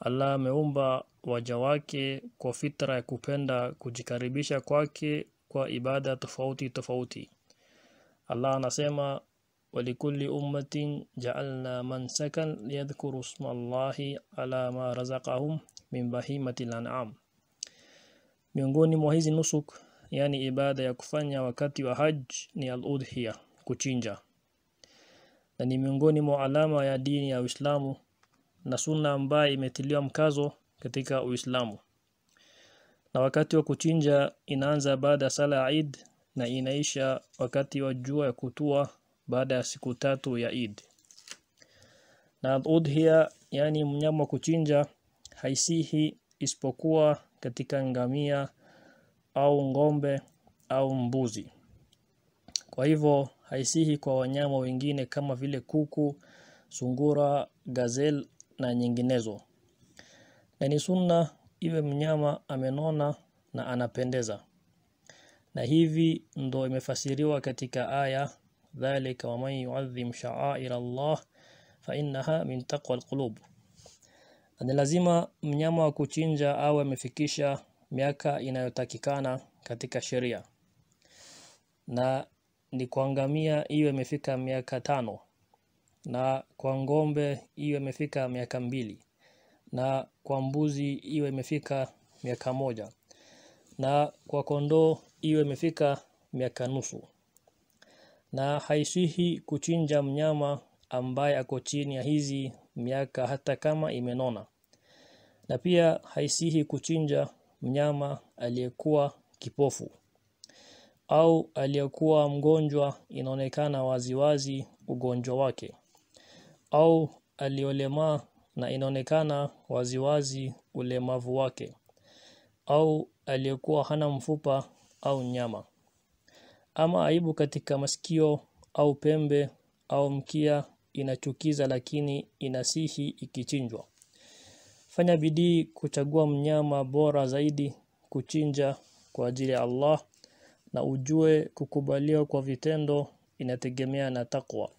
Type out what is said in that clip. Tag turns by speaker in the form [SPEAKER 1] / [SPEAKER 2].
[SPEAKER 1] Allah ameumba waja wake kwa fitra ya kupenda kujikaribisha kwake kwa ibada tofauti tofauti. Allah anasema walikulli ummatin ja'alna mansakan liyadhkuru isma Allahi ala ma razaqahum min bahimatil an'am. Miongoni mwa hizi nusuk, yani ibada ya kufanya wakati wa hajj ni al-udhiya, kuchinja. Na ni miongoni mwa alama ya dini ya Uislamu na sunna ambayo imetiliwa mkazo katika Uislamu. Na wakati wa kuchinja inaanza baada ya sala ya Eid na inaisha wakati wa jua ya kutua baada ya siku tatu ya Eid. Na udhia yani mnyama wa kuchinja haisihi isipokuwa katika ngamia au ngombe au mbuzi. Kwa hivyo haisihi kwa wanyama wengine kama vile kuku, sungura, gazel na nyinginezo. Na ni sunna iwe mnyama amenona na anapendeza. Na hivi ndo imefasiriwa katika aya dhalika waman yuadhim sha'aira Allah fa innaha min taqwa alqulub. Ni lazima mnyama wa kuchinja awe amefikisha miaka inayotakikana katika sheria, na ni kuangamia iwe imefika miaka tano na kwa ngombe iwe imefika miaka mbili na kwa mbuzi iwe imefika miaka moja na kwa kondoo iwe imefika miaka nusu na haisihi kuchinja mnyama ambaye ako chini ya hizi miaka hata kama imenona na pia haisihi kuchinja mnyama aliyekuwa kipofu au aliyekuwa mgonjwa inaonekana waziwazi ugonjwa wake au aliolemaa na inaonekana waziwazi ulemavu wake au aliyekuwa hana mfupa au nyama ama aibu katika masikio au pembe au mkia inachukiza lakini inasihi ikichinjwa fanya bidii kuchagua mnyama bora zaidi kuchinja kwa ajili ya Allah na ujue kukubaliwa kwa vitendo inategemea na takwa